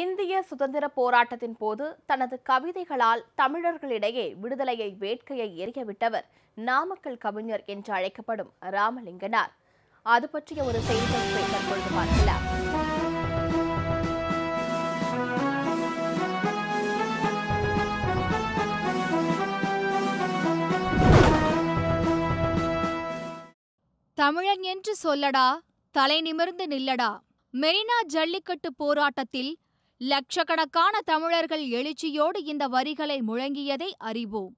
இந்திய சுதந்திர போராட்டத்தின் போது தனது கவிதைகளால் தமிழர்களிடையே விடுதலையை வேட்கையை எரியவிட்டவர் நாமக்கல் கவிஞர் என்று அழைக்கப்படும் ராமலிங்கனார் அது பற்றிய ஒரு செய்தி தற்பொழுது தமிழன் என்று சொல்லடா தலை நிமிர்ந்து நில்லடா மெரினா ஜல்லிக்கட்டு போராட்டத்தில் லட்சக்கணக்கான தமிழர்கள் எழுச்சியோடு இந்த வரிகளை முழங்கியதை அறிவோம்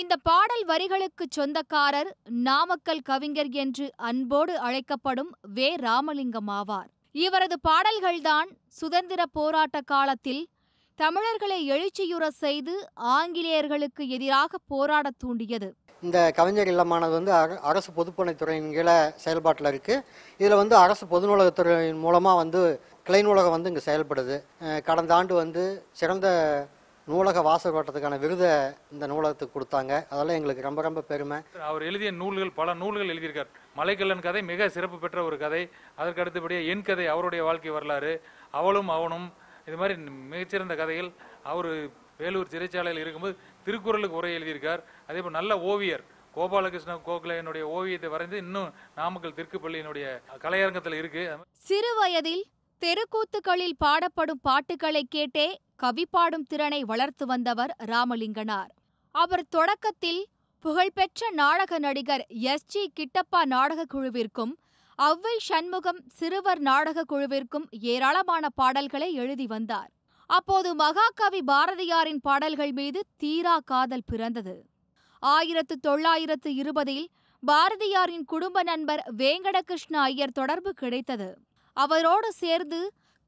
இந்த பாடல் வரிகளுக்கு சொந்தக்காரர் நாமக்கல் கவிஞர் என்று அன்போடு அழைக்கப்படும் வே ராமலிங்கம் ஆவார் இவரது பாடல்கள்தான் சுதந்திர போராட்ட காலத்தில் தமிழர்களை எழுச்சியுற செய்து ஆங்கிலேயர்களுக்கு எதிராக போராட தூண்டியது இந்த கவிஞர் இல்லமானது வந்து அரசு பொதுப்பணித்துறையின் கீழே செயல்பாட்டில் இருக்குது இதில் வந்து அரசு பொது நூலகத்துறையின் மூலமாக வந்து கிளை நூலகம் வந்து இங்கே செயல்படுது கடந்த ஆண்டு வந்து சிறந்த நூலக வாசல் விருதை இந்த நூலகத்துக்கு கொடுத்தாங்க அதெல்லாம் எங்களுக்கு ரொம்ப ரொம்ப பெருமை அவர் எழுதிய நூல்கள் பல நூல்கள் எழுதியிருக்கார் மலைக்கல்லன் கதை மிக சிறப்பு பெற்ற ஒரு கதை அதற்கு அடுத்தபடியே என் கதை அவருடைய வாழ்க்கை வரலாறு அவளும் அவனும் இது மாதிரி மிகச்சிறந்த கதைகள் அவர் வேலூர் சிறைச்சாலையில் இருக்கும்போது திருக்குறளுக்கு உரை எழுதியிருக்கார் அதே போல் நல்ல ஓவியர் கோபாலகிருஷ்ண கோகலையனுடைய ஓவியத்தை வரைந்து இன்னும் நாமக்கல் திருக்கு பள்ளியினுடைய கலையரங்கத்தில் இருக்கு சிறு வயதில் தெருக்கூத்துகளில் பாடப்படும் பாட்டுகளை கேட்டே கவி பாடும் திறனை வளர்த்து வந்தவர் ராமலிங்கனார் அவர் தொடக்கத்தில் புகழ்பெற்ற நாடக நடிகர் எஸ் ஜி கிட்டப்பா நாடக குழுவிற்கும் அவ்வை சண்முகம் சிறுவர் நாடக குழுவிற்கும் ஏராளமான பாடல்களை எழுதி வந்தார் அப்போது மகாகவி பாரதியாரின் பாடல்கள் மீது தீரா காதல் பிறந்தது ஆயிரத்து தொள்ளாயிரத்து இருபதில் பாரதியாரின் குடும்ப நண்பர் வேங்கடகிருஷ்ண ஐயர் தொடர்பு கிடைத்தது அவரோடு சேர்ந்து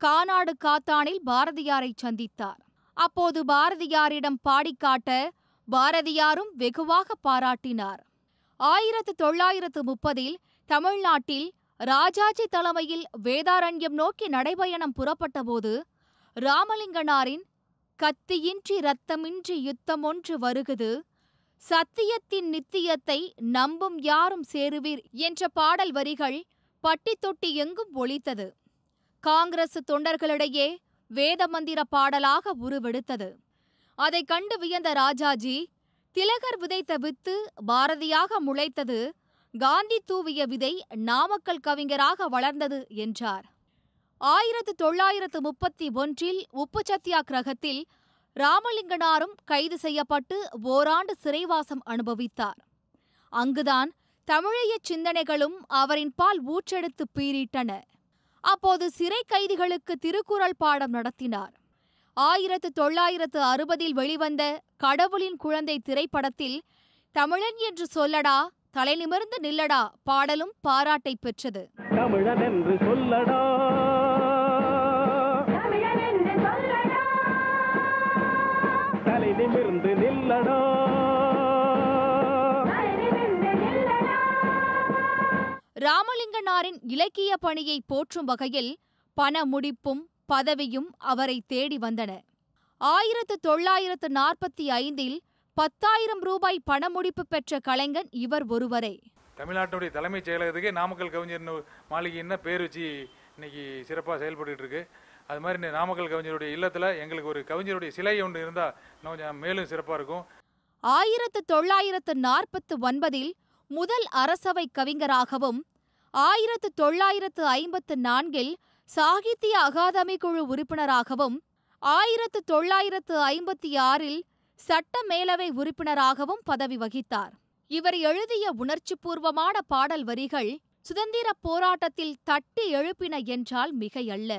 காநாடு காத்தானில் பாரதியாரை சந்தித்தார் அப்போது பாரதியாரிடம் பாடிக்காட்ட பாரதியாரும் வெகுவாக பாராட்டினார் ஆயிரத்து தொள்ளாயிரத்து முப்பதில் தமிழ்நாட்டில் ராஜாஜி தலைமையில் வேதாரண்யம் நோக்கி நடைபயணம் புறப்பட்டபோது ராமலிங்கனாரின் கத்தியின்றி இரத்தமின்றி யுத்தம் ஒன்று வருகுது சத்தியத்தின் நித்தியத்தை நம்பும் யாரும் சேருவீர் என்ற பாடல் வரிகள் பட்டி தொட்டி எங்கும் ஒழித்தது காங்கிரசு தொண்டர்களிடையே வேதமந்திர பாடலாக உருவெடுத்தது அதை கண்டு வியந்த ராஜாஜி திலகர் விதைத்த வித்து பாரதியாக முளைத்தது காந்தி தூவிய விதை நாமக்கல் கவிஞராக வளர்ந்தது என்றார் ஆயிரத்து தொள்ளாயிரத்து முப்பத்தி ஒன்றில் உப்பு சத்தியாகிரகத்தில் ராமலிங்கனாரும் கைது செய்யப்பட்டு ஓராண்டு சிறைவாசம் அனுபவித்தார் அங்குதான் தமிழைய சிந்தனைகளும் அவரின் பால் ஊற்றெடுத்து பீறிட்டன அப்போது சிறை கைதிகளுக்கு திருக்குறள் பாடம் நடத்தினார் ஆயிரத்து தொள்ளாயிரத்து அறுபதில் வெளிவந்த கடவுளின் குழந்தை திரைப்படத்தில் தமிழன் என்று சொல்லடா தலைநிமிர்ந்து நில்லடா பாடலும் பாராட்டை பெற்றது சொல்லடா நிமிர்ந்து நில்லடா ராமலிங்கனாரின் இலக்கிய பணியை போற்றும் வகையில் பண முடிப்பும் பதவியும் அவரை தேடி வந்தன ஆயிரத்து தொள்ளாயிரத்து நாற்பத்தி ஐந்தில் பத்தாயிரம் ரூபாய் பணமுடிப்பு பெற்ற கலைஞன் இவர் ஒருவரே தமிழ்நாட்டுடைய தலைமைச் செயலகத்துக்கு நாமக்கல் கவிஞர் மாளிகைன்னா பேர் வச்சு இன்னைக்கு சிறப்பாக செயல்பட்டு இருக்கு அது மாதிரி நாமக்கல் கவிஞருடைய இல்லத்தில் எங்களுக்கு ஒரு கவிஞருடைய சிலை ஒன்று இருந்தால் மேலும் சிறப்பாக இருக்கும் ஆயிரத்து தொள்ளாயிரத்து நாற்பத்து ஒன்பதில் முதல் அரசவை கவிஞராகவும் ஆயிரத்து தொள்ளாயிரத்து ஐம்பத்து நான்கில் சாகித்ய அகாதமி குழு உறுப்பினராகவும் ஆயிரத்து தொள்ளாயிரத்து ஐம்பத்தி ஆறில் சட்ட மேலவை உறுப்பினராகவும் பதவி வகித்தார் இவர் எழுதிய உணர்ச்சிபூர்வமான பாடல் வரிகள் சுதந்திர போராட்டத்தில் தட்டி எழுப்பின என்றால் மிகையல்ல